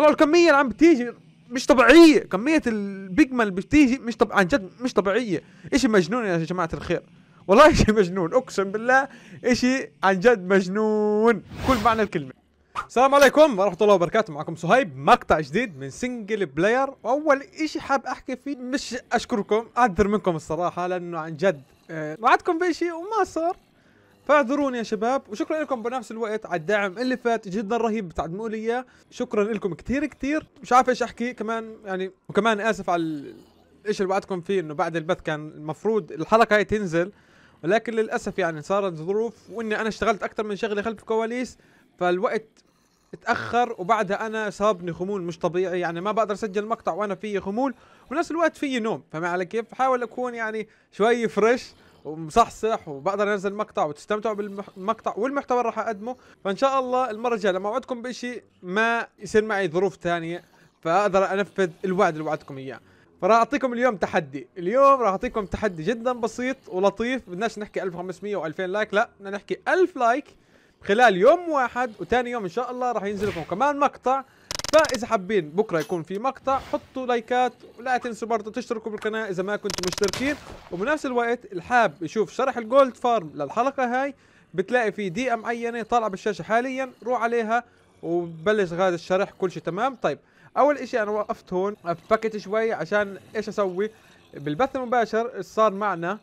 طلعوا الكميه اللي عم بتيجي مش طبيعيه كميه مان اللي بتيجي مش طب عن جد مش طبيعيه اشي مجنون يا جماعه الخير والله اشي مجنون اقسم بالله اشي عن جد مجنون كل معنى الكلمه السلام عليكم ورحمة الله وبركاته معكم صهيب مقطع جديد من سنجل بلاير وأول إشي حاب أحكي فيه مش أشكركم أعذر منكم الصراحة لأنه عن جد آه، وعدكم بإشي وما صار فاعذروني يا شباب وشكرا لكم بنفس الوقت على الدعم اللي فات جدا رهيب بتعدموا لي اياه شكرا لكم كثير كثير مش عارف ايش احكي كمان يعني وكمان اسف على الشيء اللي وعدتكم فيه انه بعد البث كان المفروض الحلقه هاي تنزل ولكن للاسف يعني صارت ظروف واني انا اشتغلت اكثر من شغله خلف الكواليس فالوقت اتاخر وبعدها انا صابني خمول مش طبيعي يعني ما بقدر اسجل مقطع وانا في خمول ونفس الوقت في نوم فما على كيف بحاول اكون يعني شوي فريش ومصحصح وبقدر انزل مقطع وتستمتعوا بالمقطع والمحتوى اللي راح اقدمه فان شاء الله المره الجايه لما اوعدكم بشيء ما يصير معي ظروف ثانيه فاقدر انفذ الوعد اللي وعدتكم اياه فراح اعطيكم اليوم تحدي اليوم راح اعطيكم تحدي جدا بسيط ولطيف بدناش نحكي 1500 و2000 لايك لا بدنا نحكي 1000 لايك خلال يوم واحد وثاني يوم ان شاء الله راح ينزل لكم كمان مقطع فاذا حابين بكره يكون في مقطع حطوا لايكات ولا تنسوا برضه تشتركوا بالقناه اذا ما كنتوا مشتركين وبنفس الوقت الحاب يشوف شرح الجولد فارم للحلقه هاي بتلاقي في دقيقه معينه طالعه بالشاشه حاليا روح عليها وبلش هذا الشرح كل شيء تمام طيب اول شيء انا وقفت هون فكت شوي عشان ايش اسوي بالبث المباشر صار معنا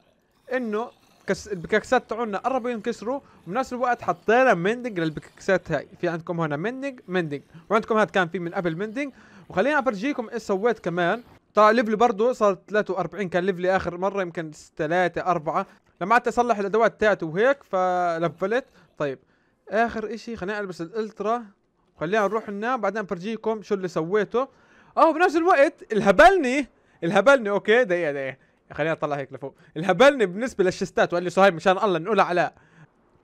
انه كس البكاكسات تاعونا قربوا ينكسروا وبنفس الوقت حطينا مندنج للبكاكسات هاي في عندكم هنا مندنج مندنج وعندكم هذا كان في من قبل مندنج وخليني افرجيكم ايش سويت كمان طلع طيب، ليفلي برضه صار 43 كان ليفلي اخر مره يمكن 3 4 لما قعدت اصلح الادوات تاعته وهيك فلفلت طيب اخر اشي خلينا البس الالترا وخلينا نروح لنا بعدين فرجيكم شو اللي سويته اه بنفس الوقت الهبلني الهبلني اوكي دقيقه دقيقه خلينا نطلع هيك لفوق الهبلني بالنسبه للشستات وقال لي صهيب مشان الله نقولها على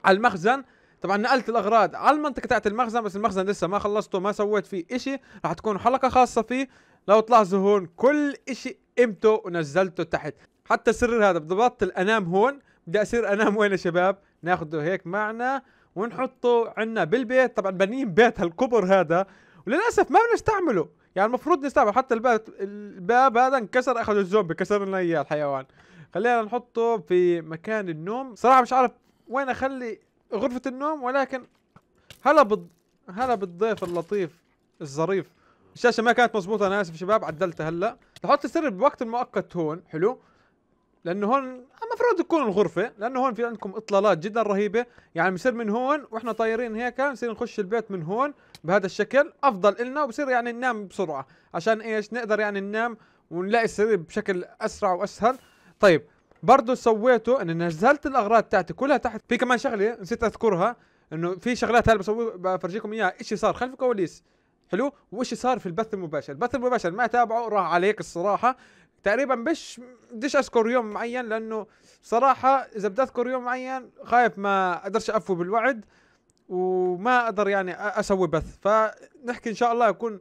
على المخزن طبعا نقلت الاغراض على المنطقه تاعت المخزن بس المخزن لسه ما خلصته ما سويت فيه اشي راح تكون حلقه خاصه فيه لو تلاحظوا هون كل اشي قيمته ونزلته تحت حتى السرير هذا بدي بطل انام هون بدي اصير انام وين يا شباب ناخده هيك معنا ونحطه عنا بالبيت طبعا بنين بيت هالكبر هذا وللاسف ما بنستعمله يعني المفروض نستعمل حتى الباب الباب هذا انكسر اخذ الزومبي كسر لنا اياه الحيوان خلينا نحطه في مكان النوم صراحه مش عارف وين اخلي غرفه النوم ولكن هلا بض... هلا بالضيف اللطيف الظريف الشاشه ما كانت مظبوطه انا اسف شباب عدلتها هلا نحط السرير بوقت مؤقت هون حلو لانه هون المفروض تكون الغرفه لانه هون في عندكم اطلالات جدا رهيبه يعني بصير من هون واحنا طايرين هيك بصير نخش البيت من هون بهذا الشكل افضل لنا وبصير يعني ننام بسرعه عشان ايش نقدر يعني ننام ونلاقي السرير بشكل اسرع واسهل طيب برضه سويته اني نزلت الاغراض تاعتي كلها تحت في كمان شغله نسيت اذكرها انه في شغلات هلا بسوي بفرجيكم اياها ايش صار خلف الكواليس حلو وايش صار في البث المباشر البث المباشر ما تابعه راح عليك الصراحه تقريبا مش بديش اذكر يوم معين لانه صراحه اذا بدي اذكر يوم معين خايف ما اقدرش افو بالوعد وما اقدر يعني اسوي بث فنحكي ان شاء الله يكون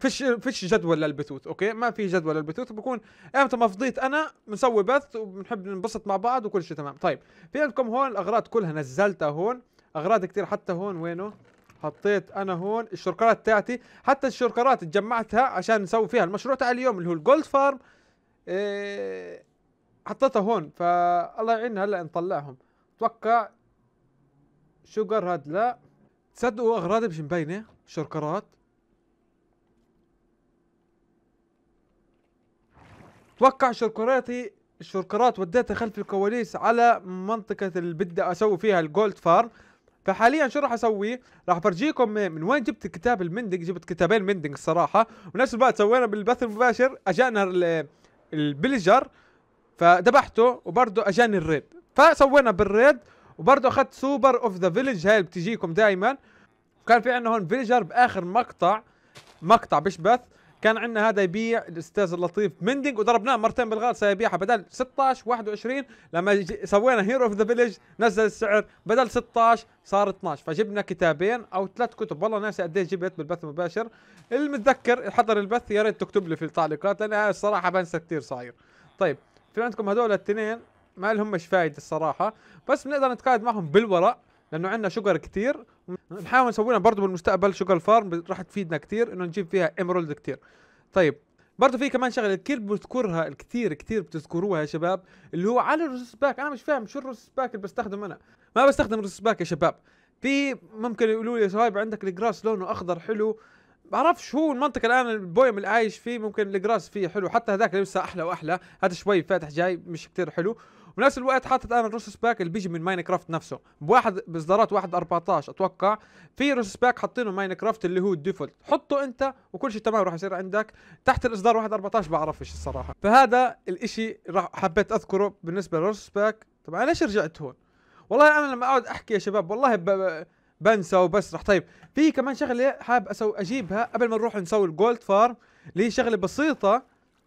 فيش فيش جدول للبثوث اوكي ما في جدول للبثوث بكون امتى ما فضيت انا بنسوي بث وبنحب ننبسط مع بعض وكل شيء تمام طيب في عندكم هون الاغراض كلها نزلتها هون اغراض كثير حتى هون وينه حطيت انا هون الشركرات تاعتي حتى الشركرات جمعتها عشان نسوي فيها المشروع تاع اليوم اللي هو الجولد فارم إيه حطيتها هون فالله يعيننا هلا نطلعهم اتوقع شوجر هاد لا تصدقوا اغراضي مش مبينه شركرات اتوقع شركراتي الشركرات وديتها خلف الكواليس على منطقة اللي بدي اسوي فيها الجولد فارم فحاليا شو راح اسوي راح فرجيكم من وين جبت كتاب المندنج جبت كتابين مندنج الصراحه ونفس الوقت سوينا بالبث المباشر اجانا البلجر فذبحته وبرضه اجاني الريد فسوينا بالريد وبرضه اخذت سوبر اوف ذا فيلج هاي اللي بتجيكم دائما وكان في عندنا هون فيلجر باخر مقطع مقطع مش بث كان عندنا هذا يبيع الاستاذ اللطيف مندنج وضربناه مرتين بالغلط سيبيعها بدل 16 21 لما سوينا هيرو اوف ذا فيلج نزل السعر بدل 16 صار 12 فجبنا كتابين او ثلاث كتب والله ناسي قد ايش جبت بالبث المباشر المتذكر حضر البث يا ريت تكتب لي في التعليقات لان الصراحه بنسى كثير صاير طيب في عندكم هذول الاثنين ما لهمش فايده الصراحه بس بنقدر نتقاعد معهم بالورق لانه عندنا شجر كثير نحاول نسويها برضه بالمستقبل شوجر فارم راح تفيدنا كثير انه نجيب فيها ايمرالد كثير طيب برضه في كمان شغله كثير بذكرها كثير كثير بتذكروها يا شباب اللي هو على الروس باك انا مش فاهم شو الروس باك اللي بستخدمه انا ما بستخدم الروس باك يا شباب في ممكن يقولوا لي صايب عندك الجراس لونه اخضر حلو بعرفش هو المنطقة الآن البويم اللي عايش فيه ممكن الجراس فيه حلو حتى هذاك لسه أحلى وأحلى هذا شوي فاتح جاي مش كتير حلو ونفس الوقت حاطط انا الريسورس باك اللي بيجي من ماين كرافت نفسه بواحد باصدارات واحد 14 اتوقع في ريسورس باك حاطينه ماين كرافت اللي هو الديفولت حطه انت وكل شيء تمام راح يصير عندك تحت الاصدار واحد 14 بعرفش الصراحه فهذا الاشي راح حبيت اذكره بالنسبه للريسورس باك طبعا ليش رجعت هون والله انا لما اقعد احكي يا شباب والله بنسى وبسرح طيب في كمان شغله حاب اسوي اجيبها قبل ما نروح نسوي الجولد فارم اللي هي شغله بسيطه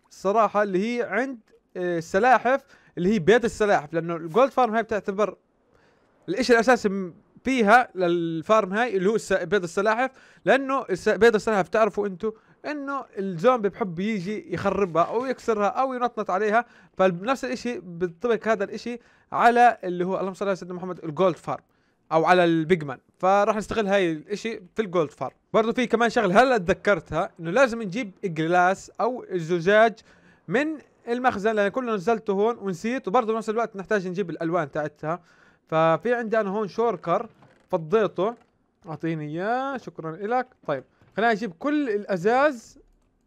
الصراحه اللي هي عند آه، السلاحف اللي هي بيت السلاحف لانه الجولد فارم هاي بتعتبر الاشي الاساسي فيها للفارم هاي اللي هو بيض السلاحف لانه بيض السلاحف تعرفوا انتم انه الزومبي بحب يجي يخربها او يكسرها او ينطنط عليها فنفس الاشي بينطبق هذا الاشي على اللي هو اللهم صل على سيدنا محمد الجولد فارم او على البيج مان فراح نستغل هاي الاشي في الجولد فارم برضو في كمان شغله هلا تذكرتها انه لازم نجيب جلاس او الزجاج من المخزن لان كله نزلته هون ونسيت وبرضه بنفس الوقت نحتاج نجيب الالوان تاعتها ففي عندي انا هون شوركر فضيته اعطيني اياه شكرا لك طيب خلينا نجيب كل الازاز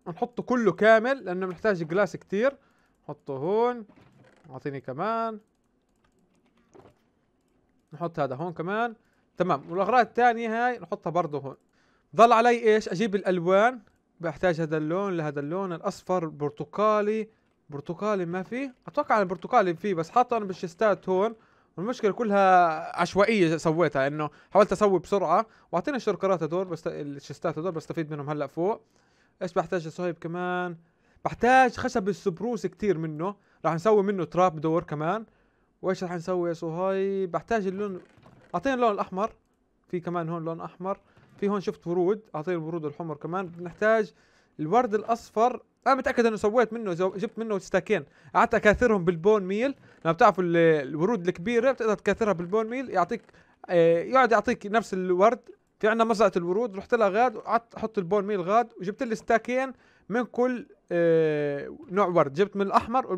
نحطه كله كامل لانه بنحتاج جلاس كثير نحطه هون اعطيني كمان نحط هذا هون كمان تمام والاغراض الثانيه هاي نحطها برضه هون ضل علي ايش اجيب الالوان بحتاج هذا اللون لهذا اللون الاصفر البرتقالي برتقالي ما في اتوقع ان البرتقالي فيه بس حاطه انا بالشستات هون والمشكله كلها عشوائيه سويتها انه حاولت اسوي بسرعه واعطيني الشركرات هذول بس الشستات هذول بستفيد منهم هلا فوق ايش بحتاج يا صهيب كمان بحتاج خشب السبروس كتير منه راح نسوي منه تراب دور كمان وايش راح نسوي يا صهيب بحتاج اللون اعطيني اللون الاحمر في كمان هون لون احمر في هون شفت ورود اعطيني الورود الحمر كمان بنحتاج الورد الاصفر انا متاكد انه سويت منه جبت منه ستاكين قعدت اكاثرهم بالبون ميل لما بتعرفوا الورود الكبيره بتقدر تكاثرها بالبون ميل يعطيك آه، يقعد يعطيك نفس الورد في عندنا مزرعه الورود رحت لها غاد وقعدت احط البون ميل غاد وجبت لي ستاكين من كل آه، نوع ورد جبت من الاحمر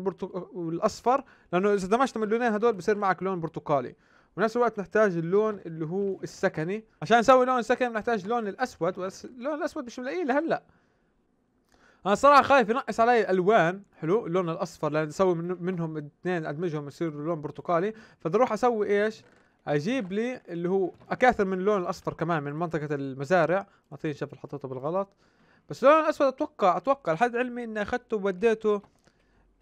والاصفر لانه اذا دمجتهم اللونين هدول بصير معك لون برتقالي ونفس الوقت نحتاج اللون اللي هو السكني عشان نسوي لون سكني بنحتاج اللون الاسود واللون الاسود مش ملاقيه لهلا انا صراحه خايف ينقص علي الالوان حلو اللون الاصفر لان اسوي من منهم اثنين ادمجهم يصير لون برتقالي فبدي اروح اسوي ايش اجيب لي اللي هو اكاثر من اللون الاصفر كمان من منطقه المزارع اعطيني شكل حطيته بالغلط بس اللون الاسود اتوقع اتوقع لحد علمي اني اخذته ووديته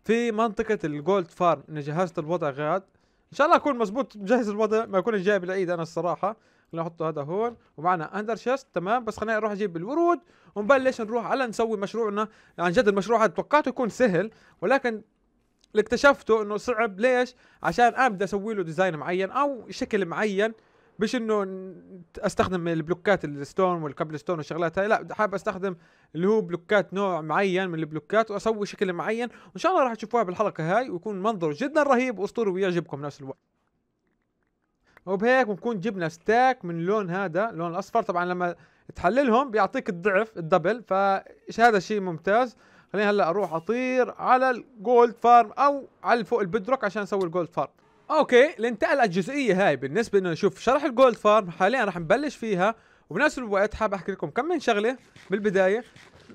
في منطقه الجولد فارم اني جهزت الوضع غاد ان شاء الله اكون مزبوط مجهز الوضع ما اكون جايب العيد انا الصراحه خلينا نحط هذا هون ومعنا اندر شيست تمام بس خلينا نروح نجيب الورود ونبلش نروح على نسوي مشروعنا يعني عن جد المشروع هذا توقعته يكون سهل ولكن اللي اكتشفته انه صعب ليش عشان انا بدي اسوي له ديزاين معين او شكل معين مش انه استخدم البلوكات الستون والكابل ستون والشغلات هاي لا حابب استخدم اللي هو بلوكات نوع معين من البلوكات واسوي شكل معين وان شاء الله راح تشوفوها بالحلقه هاي ويكون منظر جدا رهيب واسطوري ويعجبكم نفس الوقت وبهيك بنكون جبنا ستاك من لون هذا اللون الاصفر طبعا لما تحللهم بيعطيك الضعف الدبل فهذا شيء ممتاز خليني هلا اروح اطير على الجولد فارم او على فوق البدروك عشان اسوي الجولد فارم اوكي لننتقل الجزئيه هاي بالنسبه انه نشوف شرح الجولد فارم حاليا رح نبلش فيها وبنفس الوقت حاب احكي لكم كم من شغله بالبدايه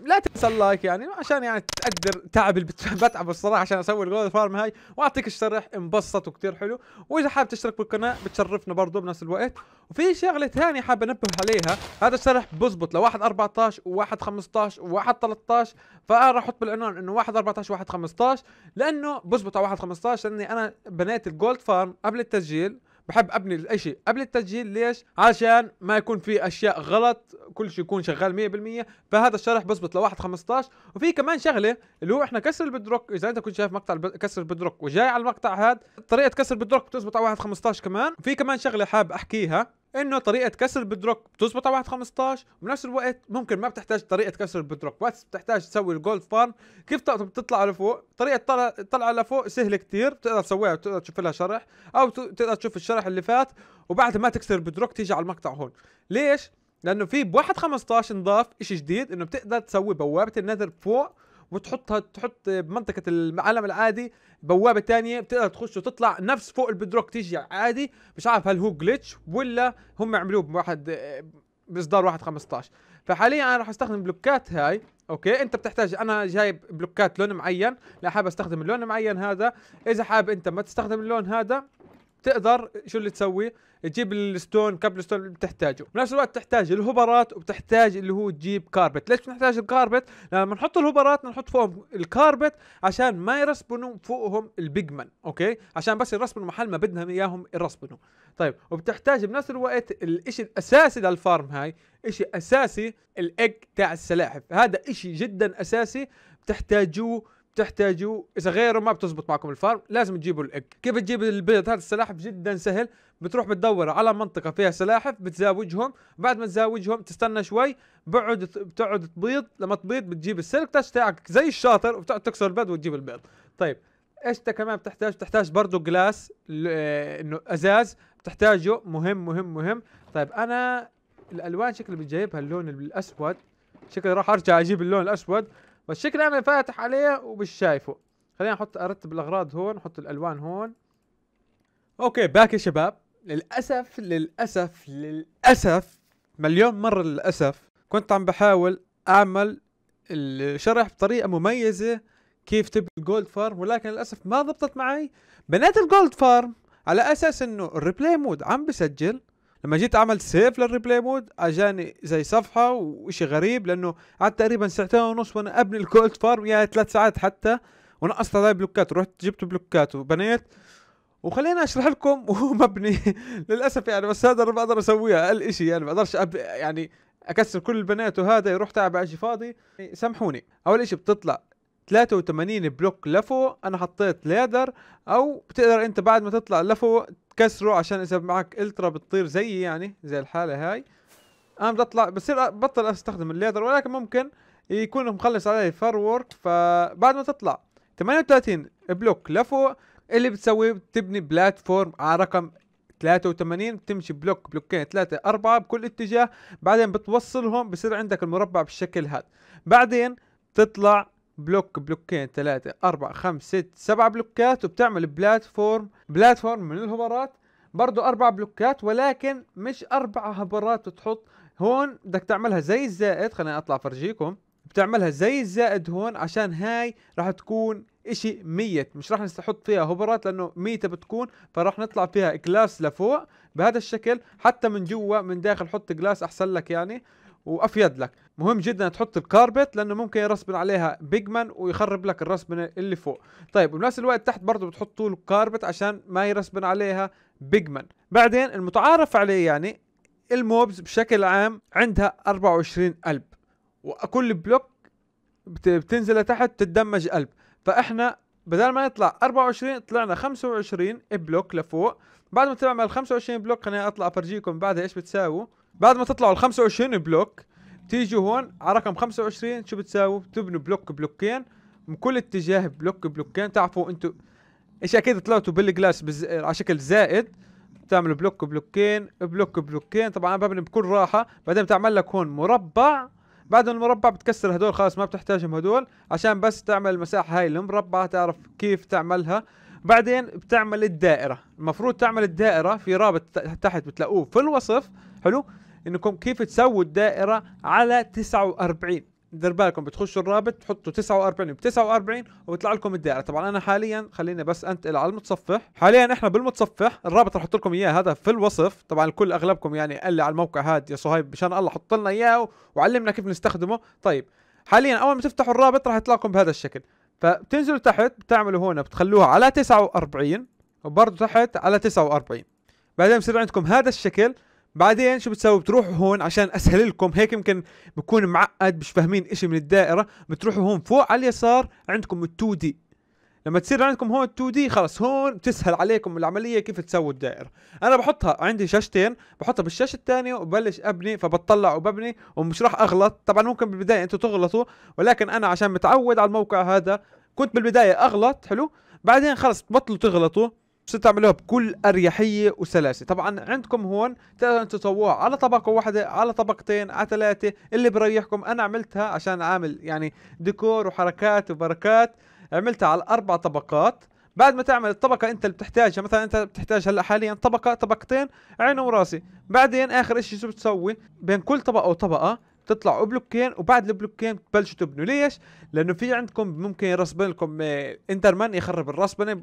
لا تنسى اللايك يعني عشان يعني تقدر تعب اللي بتعبه الصراحه عشان اسوي الجولد فارم هاي واعطيك الشرح انبسط وكثير حلو واذا حابب تشترك بالقناه بتشرفنا برضه بنفس الوقت وفي شغله ثانيه حابب انبه عليها هذا الشرح بزبط لواحد 14 وواحد 15 وواحد 13 فانا راح احط بالعنوان انه واحد 14 وواحد 15 لانه بزبط على واحد 15 لاني انا بنيت الجولد فارم قبل التسجيل بحب ابني اي شيء قبل التسجيل ليش عشان ما يكون في اشياء غلط كل شيء يكون شغال 100% فهذا الشرح بزبط لواحد 15 وفي كمان شغله اللي هو احنا كسر البدروك اذا انت كنت شايف مقطع كسر البدروك وجاي على المقطع هذا طريقه كسر البدروك بتزبط على واحد 15 كمان في كمان شغله حاب احكيها انه طريقه كسر البدروك بتزبط على 15 وبنفس الوقت ممكن ما بتحتاج طريقه كسر البدروك بس بتحتاج تسوي الجولد فارم كيف بتطلع لفوق طريقه الطلعه لفوق سهله كثير بتقدر تسويها بتقدر تشوف لها شرح او تقدر تشوف الشرح اللي فات وبعد ما تكسر البدروك تيجي على المقطع هون ليش لانه في بواحد 15 انضاف شيء جديد انه بتقدر تسوي بوابه النذر فوق وتحطها تحط بمنطقه العالم العادي بوابه ثانيه بتقدر تخش وتطلع نفس فوق البدروك تيجي عادي مش عارف هل هو جلتش ولا هم عملوه بواحد باصدار واحد 15 فحاليا انا راح استخدم بلوكات هاي اوكي انت بتحتاج انا جايب بلوكات لون معين لا حابب استخدم اللون معين هذا اذا حابب انت ما تستخدم اللون هذا تقدر شو اللي تسوي تجيب الستون كابل ستون اللي بتحتاجه بنفس الوقت تحتاج الهوبرات وبتحتاج اللي هو تجيب كاربت ليش بنحتاج الكاربت لما نحط الهوبرات نحط فوقهم الكاربت عشان ما يرسبنوا فوقهم البيجمان اوكي عشان بس يرسبنوا محل ما بدنا اياهم يرسبنوا طيب وبتحتاج بنفس الوقت الشيء الاساسي للفارم هاي شيء اساسي الاج تاع السلاحف هذا شيء جدا اساسي بتحتاجوه تحتاجوا اذا غيره ما بتزبط معكم الفارم لازم تجيبوا الاك كيف تجيب البيض هذا السلاحف جدا سهل بتروح بتدور على منطقه فيها سلاحف بتزاوجهم بعد ما تزاوجهم تستنى شوي بعد بتقعد تبيض لما تبيض بتجيب السلك تاش تاعك زي الشاطر وبتقعد تكسر البيض وتجيب البيض طيب ايش كمان بتحتاج بتحتاج برضه جلاس انه ازاز بتحتاجه مهم مهم مهم طيب انا الالوان شكل بجيبها اللون الاسود شكل راح ارجع اجيب اللون الاسود والشكل انا يعني فاتح عليه ومش شايفه خلينا نحط ارتب الاغراض هون نحط الالوان هون اوكي باك يا شباب للاسف للاسف للاسف مليون مره للاسف كنت عم بحاول اعمل الشرح بطريقه مميزه كيف تبني الجولد فارم ولكن للاسف ما ضبطت معي بنيت الجولد فارم على اساس انه الريبلاي مود عم بسجل لما جيت اعمل سيف للريبلاي مود اجاني زي صفحه وشي غريب لانه قعدت تقريبا ساعتين ونص وانا ابني الكولد فارم يا ثلاث ساعات حتى ونقصت علي بلوكات رحت جبت بلوكات وبنيت وخليني اشرح لكم وهو مبني للاسف يعني بس هذا اللي بقدر اسويه اقل شيء يعني بقدرش أب... يعني اكسر كل البنات وهذا يروح تعب اجي فاضي سامحوني اول شيء بتطلع 83 بلوك لفوق انا حطيت ليدر او بتقدر انت بعد ما تطلع لفوق كسره عشان اذا معك الترا بتطير زيي يعني زي الحاله هاي انا بدي اطلع بصير بطل استخدم الليدر ولكن ممكن يكون مخلص علي فار وورك فبعد ما تطلع 38 بلوك لفوق اللي بتسويه بتبني بلاتفورم على رقم 83 بتمشي بلوك بلوكين ثلاثة أربعة بكل اتجاه بعدين بتوصلهم بصير عندك المربع بالشكل هذا بعدين تطلع بلوك بلوكين ثلاثة أربعة خمس ست سبعة بلوكات وبتعمل بلاتفورم بلاتفورم من الهبرات برضو أربعة بلوكات ولكن مش أربعة هبرات بتحط هون بدك تعملها زي الزائد خليني أطلع فرجيكم بتعملها زي الزائد هون عشان هاي راح تكون اشي ميت مش راح نحط فيها هبرات لانه ميتة بتكون فراح نطلع فيها كلاس لفوق بهذا الشكل حتى من جوا من داخل حط كلاس احسن لك يعني وافيد لك مهم جدا تحط الكاربت لانه ممكن يرسبن عليها مان ويخرب لك الرسبن اللي فوق طيب وبنفس الوقت تحت برضه بتحط له كاربت عشان ما يرسبن عليها مان بعدين المتعارف عليه يعني الموبز بشكل عام عندها 24 قلب وكل بلوك بتنزل لتحت تتدمج قلب فاحنا بدل ما نطلع 24 طلعنا 25 بلوك لفوق بعد ما تعمل 25 بلوك خليني اطلع افرجيكم بعدها ايش بتساوي بعد ما تطلعوا ال 25 بلوك تيجوا هون على رقم 25 شو بتساووا؟ بتبنوا بلوك بلوكين من كل اتجاه بلوك بلوكين تعرفوا انتوا ايش اكيد طلعتوا بالجلاس بز... على شكل زائد بتعملوا بلوك بلوكين بلوك بلوكين طبعا انا ببني بكل راحه بعدين بتعمل لك هون مربع بعد المربع بتكسر هدول خلاص ما بتحتاجهم هدول عشان بس تعمل المساحه هاي المربعه تعرف كيف تعملها بعدين بتعمل الدائره المفروض تعمل الدائره في رابط تحت بتلاقوه في الوصف حلو انكم كيف تسووا الدائره على 49 دير بالكم بتخشوا الرابط تحطوا 49 ب 49 وبيطلع لكم الدائره طبعا انا حاليا خليني بس انتقل على المتصفح حاليا احنا بالمتصفح الرابط رح احط لكم اياه هذا في الوصف طبعا الكل اغلبكم يعني قال لي على الموقع هذا يا صهيب مشان الله حط لنا اياه وعلمنا كيف نستخدمه طيب حاليا اول ما تفتحوا الرابط رح يطلع لكم بهذا الشكل فبتنزلوا تحت بتعملوا هون بتخلوها على 49 وبرضه تحت على 49 بعدين بصير عندكم هذا الشكل بعدين شو بتسوي بتروحوا هون عشان اسهل لكم هيك يمكن بكون معقد مش فاهمين اشي من الدائره بتروحوا هون فوق على اليسار عندكم ال2 دي لما تصير عندكم هون 2 دي خلص هون بتسهل عليكم العمليه كيف تسووا الدائره انا بحطها عندي شاشتين بحطها بالشاشه الثانيه وببلش ابني فبطلع وببني ومش راح اغلط طبعا ممكن بالبدايه انتم تغلطوا ولكن انا عشان متعود على الموقع هذا كنت بالبدايه اغلط حلو بعدين خلص بطلوا تغلطوا بصير تعملوها بكل اريحيه وسلاسه طبعا عندكم هون تقدروا تسووها على طبقه واحده على طبقتين على ثلاثه اللي بريحكم انا عملتها عشان اعمل يعني ديكور وحركات وبركات عملتها على اربع طبقات بعد ما تعمل الطبقة انت اللي بتحتاجها مثلا انت بتحتاج هلا حاليا طبقة طبقتين عين وراسي بعدين اخر اشي شو بتسوي بين كل طبقة وطبقة تطلعوا بلوكين وبعد البلوكين بتبلشوا تبنوا ليش لانه في عندكم ممكن يرسبن لكم انترمان آه، يخرب الرسبنه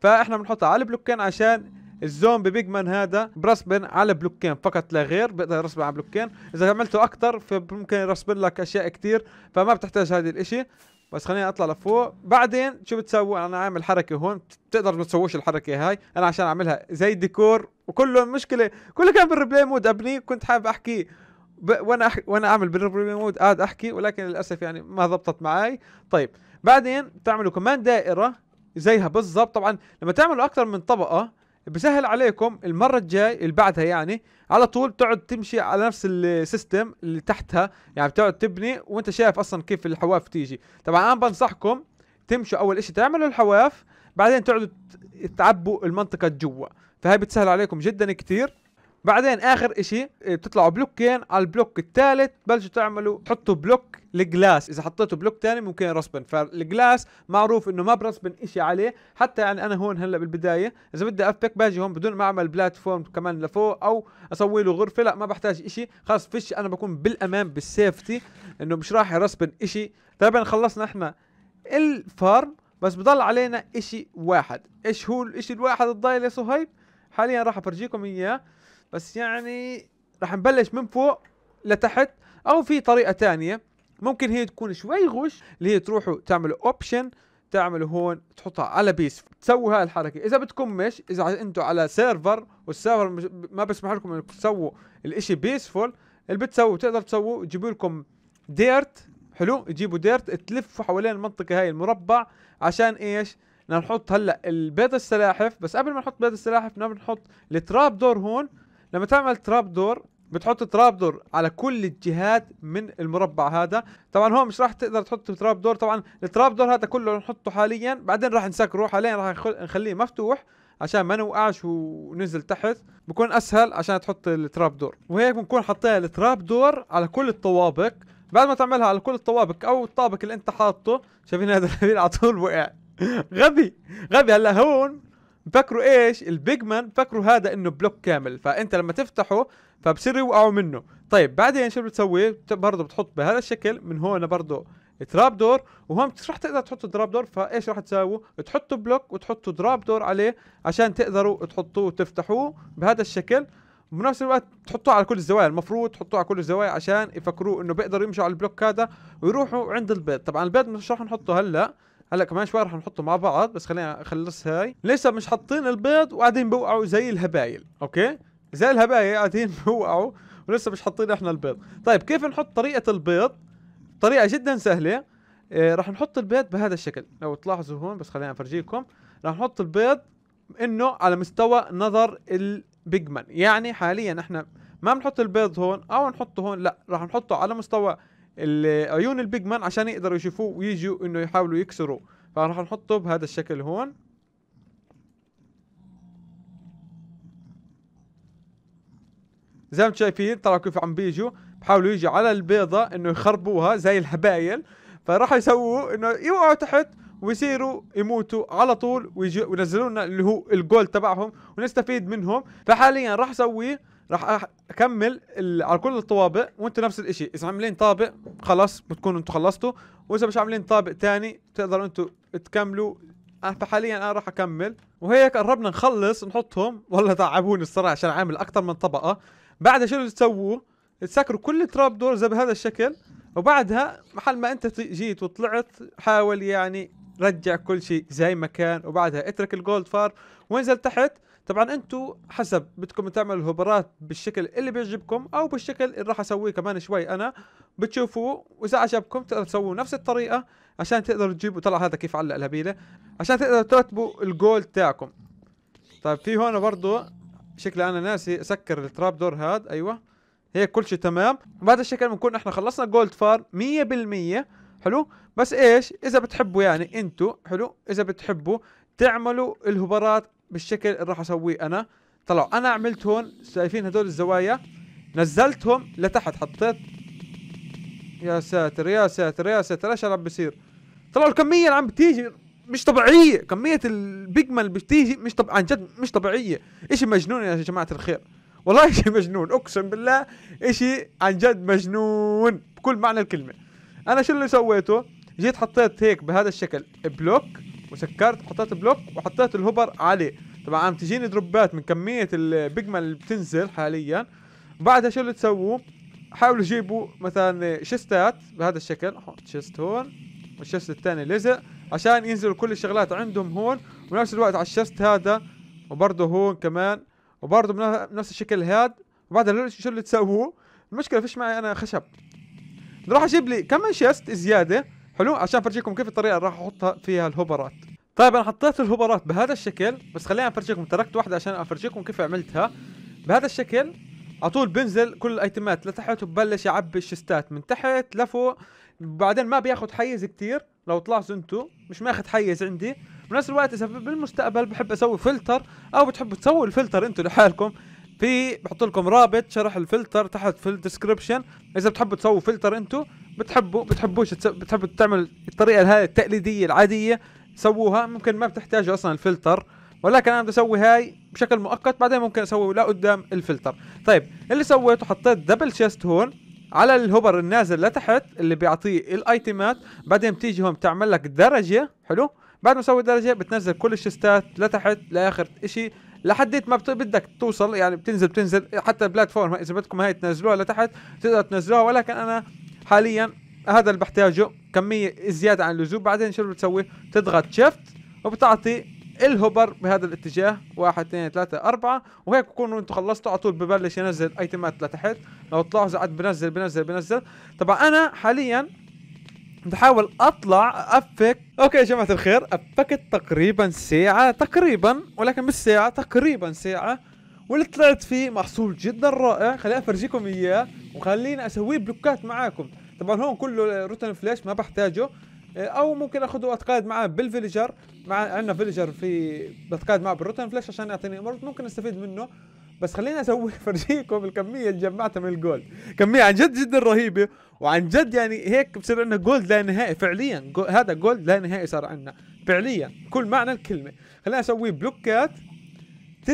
فاحنا بنحطها على البلوكين عشان الزومبي بيج مان هذا برسبن على بلوكين فقط لا غير بيقدر يرسبن على بلوكين اذا عملته اكثر فممكن يرسبن لك اشياء كثير فما بتحتاج هذا الاشي بس خليني اطلع لفوق بعدين شو بتسووا انا عامل حركه هون بتقدر ما تسووش الحركه هاي انا عشان اعملها زي ديكور وكله مشكله كله كان بالريبلاي مود ابني كنت حابب احكيه ب... وانا أح... وانا اعمل بالريبلاي مود قاعد احكي ولكن للاسف يعني ما ضبطت معي طيب بعدين تعملوا كمان دائره زيها بالضبط طبعا لما تعملوا اكثر من طبقه بسهل عليكم المرة الجاي اللي بعدها يعني على طول بتقعد تمشي على نفس السيستم اللي تحتها يعني بتقعد تبني وانت شايف اصلا كيف الحواف تيجي طبعا انا بنصحكم تمشوا اول اشي تعملوا الحواف بعدين تقعدوا تعبوا المنطقة جوا فهي بتسهل عليكم جدا كتير بعدين اخر اشي بتطلعوا إيه، بلوكين على البلوك الثالث بلشوا تعملوا تحطوا بلوك الجلاس اذا حطيتوا بلوك ثاني ممكن يرسبن فالجلاس معروف انه ما برسبن اشي عليه حتى يعني انا هون هلا بالبدايه اذا بدي افك باجي هون بدون ما اعمل بلاتفورم كمان لفوق او اسوي له غرفه لا ما بحتاج اشي خلص فيش انا بكون بالامان بالسيفتي انه مش راح يرسبن اشي طبعا خلصنا احنا الفارم بس بضل علينا اشي واحد ايش هو الاشي الواحد الضايل يا صهيب حاليا راح افرجيكم اياه بس يعني راح نبلش من فوق لتحت او في طريقه ثانيه ممكن هي تكون شوي غش اللي هي تروحوا تعملوا اوبشن تعملوا هون تحطها على بيس تسووا هاي الحركه اذا بدكم مش اذا انتم على سيرفر والسيرفر ما بسمح لكم انكم تسووا الاشي بيسفول اللي بتسووا تقدر تسووا تجيبوا لكم ديرت حلو تجيبوا ديرت تلفوا حوالين المنطقه هاي المربع عشان ايش نحط هلا البيض السلاحف بس قبل ما نحط بيض السلاحف بدنا نحط التراب دور هون لما تعمل تراب دور بتحط تراب دور على كل الجهات من المربع هذا طبعا هون مش راح تقدر تحط تراب دور طبعا التراب دور هذا كله نحطه حاليا بعدين راح نسكره حاليا راح نخليه مفتوح عشان ما نوقعش وننزل تحت بكون اسهل عشان تحط التراب دور وهيك بنكون حطينا التراب دور على كل الطوابق بعد ما تعملها على كل الطوابق او الطابق اللي انت حاطه شايفين هذا على طول وقع غبي غبي هلا هون بفكروا ايش البيج مان بفكروا هذا انه بلوك كامل فانت لما تفتحه فبصير يوقعوا منه طيب بعدين شو بتسوي برضه بتحط بهذا الشكل من هون برضه تراب دور وهون رح تقدر تحطوا دراب دور فايش رح تساووا تحطوا بلوك وتحطوا دراب دور عليه عشان تقدروا تحطوه وتفتحوه بهذا الشكل بنفس الوقت تحطوه على كل الزوايا المفروض تحطوه على كل الزوايا عشان يفكروا انه بيقدروا يمشوا على البلوك هذا ويروحوا عند البيض طبعا البيض مش رح نحطه هلا هلا كمان شوي رح نحطه مع بعض بس خلينا اخلص هاي لسه مش حاطين البيض وقاعدين بوقعوا زي الهبايل اوكي زي الهبايل قاعدين بوقعوا ولسه مش حاطين احنا البيض طيب كيف نحط طريقه البيض طريقه جدا سهله آه رح نحط البيض بهذا الشكل لو تلاحظوا هون بس خلينا افرجيكم رح نحط البيض انه على مستوى نظر البيجمان يعني حاليا احنا ما بنحط البيض هون او نحطه هون لا رح نحطه على مستوى عيون البيج مان عشان يقدروا يشوفوه ويجوا انه يحاولوا يكسروا فراح نحطه بهذا الشكل هون زي ما انتم شايفين ترى كيف عم بيجوا بحاولوا يجوا على البيضة انه يخربوها زي الهبايل فراح يسووا انه يوقعوا تحت ويصيروا يموتوا على طول وينزلوا لنا اللي هو الجول تبعهم ونستفيد منهم فحاليا راح اسويه راح اكمل على كل الطوابق وانتم نفس الشيء اذا عاملين طابق خلاص بتكونوا انتم خلصتوا واذا مش عاملين طابق ثاني بتقدروا انتم تكملوا فحاليا انا راح اكمل وهيك قربنا نخلص نحطهم والله تعبوني الصراحه عشان عامل اكثر من طبقه بعدها شو اللي تسووه تسكروا كل التراب دور زي بهذا الشكل وبعدها محل ما انت جيت وطلعت حاول يعني رجع كل شيء زي ما كان وبعدها اترك الجولد فار وانزل تحت طبعا انتم حسب بدكم تعملوا الهبرات بالشكل اللي بيعجبكم او بالشكل اللي راح اسويه كمان شوي انا بتشوفوه واذا عجبكم تقدروا تسووا نفس الطريقه عشان تقدروا تجيبوا طلع هذا كيف علق الهبيله عشان تقدروا ترتبوا الجول تاعكم طيب في هون برضه شكل انا ناسي اسكر التراب دور هاد ايوه هيك كل شيء تمام بهذا الشكل بنكون احنا خلصنا جولد فارم 100% حلو بس ايش اذا بتحبوا يعني انتم حلو اذا بتحبوا تعملوا الهبرات بالشكل اللي راح اسويه انا طلعوا انا عملت هون شايفين هدول الزوايا نزلتهم لتحت حطيت يا ساتر يا ساتر يا ساتر ايش عم بصير طلعوا الكميه اللي عم بتيجي مش طبيعيه كميه البيجمل اللي بتيجي مش طب عن جد مش طبيعيه اشي مجنون يا جماعه الخير والله اشي مجنون اقسم بالله اشي عن جد مجنون بكل معنى الكلمه انا شو اللي سويته جيت حطيت هيك بهذا الشكل بلوك وسكرت وحطيت بلوك وحطيت الهوبر عليه طبعا عم تجيني دروبات من كميه البيجما اللي بتنزل حاليا بعدها شو اللي تسووه حاولوا تجيبوا مثلا شيستات بهذا الشكل حط شيست هون والشيست الثاني لزق عشان ينزلوا كل الشغلات عندهم هون وبنفس الوقت على الشيست هذا وبرضه هون كمان وبرضه بنفس الشكل هاد وبعدها شو اللي تسووه المشكله فيش معي انا خشب نروح اجيب لي كمان شيست زياده حلو عشان افرجيكم كيف الطريقه اللي راح احطها فيها الهوبرات طيب انا حطيت الهوبرات بهذا الشكل بس خليني افرجيكم تركت واحده عشان افرجيكم كيف عملتها بهذا الشكل على طول بنزل كل الايتمات لتحت وببلش اعبي الشستات من تحت لفوق بعدين ما بياخذ حيز كثير لو طلعتوا انتم مش ماخذ حيز عندي بنفس الوقت اذا بالمستقبل بحب اسوي فلتر او بتحبوا تسووا الفلتر انتم لحالكم في بحط لكم رابط شرح الفلتر تحت في الديسكربشن اذا بتحبوا تسووا فلتر انتم بتحبوا بتحبوش بتحبوا تعمل الطريقه هذه التقليديه العاديه سووها ممكن ما بتحتاجوا اصلا الفلتر ولكن انا بدي اسوي هاي بشكل مؤقت بعدين ممكن اسوي لا قدام الفلتر طيب اللي سويته حطيت دبل شيست هون على الهوبر النازل لتحت اللي بيعطيه الايتمات بعدين بتيجي هون بتعمل لك درجه حلو بعد ما تسوي درجه بتنزل كل الشستات لتحت لاخر شيء لحد ما بدك توصل يعني بتنزل بتنزل حتى البلاتفورم اذا بدكم هاي تنزلوها لتحت تقدر تنزلوها ولكن انا حاليا هذا اللي بحتاجه كمية زيادة عن اللزوم بعدين شو بتسوي بتضغط شيفت وبتعطي الهوبر بهذا الاتجاه واحد اثنين ثلاثة أربعة وهيك بكونوا انتم خلصتوا على طول ببلش ينزل ايتمات لتحت لو تلاحظوا قاعد بنزل بنزل بنزل طبعا أنا حاليا بحاول اطلع افك اوكي يا جماعه الخير افكت تقريبا ساعه تقريبا ولكن مش ساعه تقريبا ساعه واللي طلعت فيه محصول جدا رائع خليني افرجيكم اياه وخليني اسويه بلوكات معاكم طبعا هون كله روتن فلاش ما بحتاجه او ممكن اخذه واتقاعد معاه بالفيلجر مع عندنا فيلجر في بتقاعد معه بالروتن فلاش عشان يعطيني امورت ممكن استفيد منه بس خليني اسوي فرجيكم الكميه اللي جمعتها من الجولد كميه عن جد جدا رهيبه وعن جد يعني هيك بصير عندنا جولد لا نهائي فعليا هذا جولد لا نهائي صار عندنا فعليا كل معنى الكلمه خليني اسوي بلوكات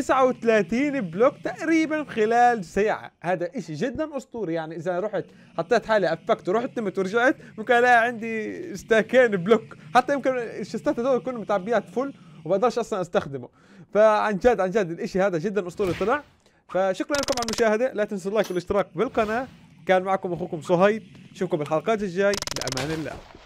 39 بلوك تقريبا خلال ساعة هذا إشي جدا أسطوري يعني إذا رحت حطيت حالي أفكت ورحت نمت ورجعت ممكن ألاقي عندي ستاكين بلوك حتى يمكن الشستات هذول كلهم متعبيات فل وبقدرش أصلا أستخدمه فعن جد عن جد الإشي هذا جدا أسطوري طلع فشكرا لكم على المشاهدة لا تنسوا اللايك والاشتراك بالقناة كان معكم أخوكم صهيب نشوفكم بالحلقات الجاي بأمان الله